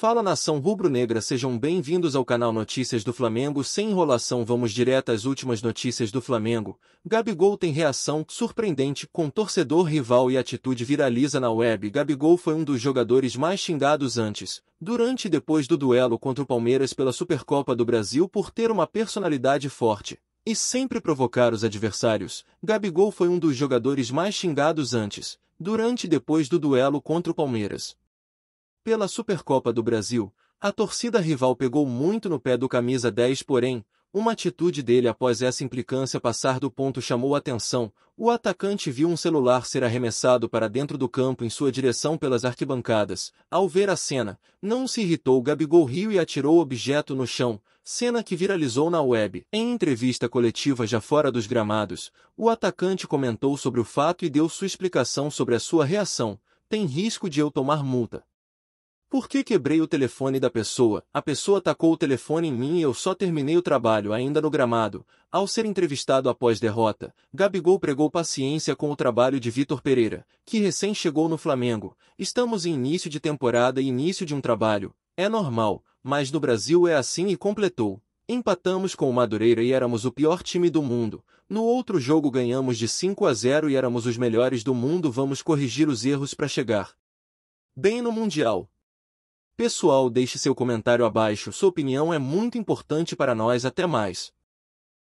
Fala nação rubro-negra, sejam bem-vindos ao canal Notícias do Flamengo. Sem enrolação, vamos direto às últimas notícias do Flamengo. Gabigol tem reação surpreendente com torcedor rival e atitude viraliza na web. Gabigol foi um dos jogadores mais xingados antes, durante e depois do duelo contra o Palmeiras pela Supercopa do Brasil por ter uma personalidade forte e sempre provocar os adversários. Gabigol foi um dos jogadores mais xingados antes, durante e depois do duelo contra o Palmeiras pela Supercopa do Brasil, a torcida rival pegou muito no pé do camisa 10, porém, uma atitude dele após essa implicância passar do ponto chamou atenção. O atacante viu um celular ser arremessado para dentro do campo em sua direção pelas arquibancadas. Ao ver a cena, não se irritou Gabigol riu e atirou o objeto no chão, cena que viralizou na web. Em entrevista coletiva já fora dos gramados, o atacante comentou sobre o fato e deu sua explicação sobre a sua reação. Tem risco de eu tomar multa. Por que quebrei o telefone da pessoa? A pessoa tacou o telefone em mim e eu só terminei o trabalho ainda no gramado. Ao ser entrevistado após derrota, Gabigol pregou paciência com o trabalho de Vitor Pereira, que recém chegou no Flamengo. Estamos em início de temporada e início de um trabalho. É normal, mas no Brasil é assim e completou. Empatamos com o Madureira e éramos o pior time do mundo. No outro jogo ganhamos de 5 a 0 e éramos os melhores do mundo. Vamos corrigir os erros para chegar bem no Mundial. Pessoal, deixe seu comentário abaixo, sua opinião é muito importante para nós. Até mais.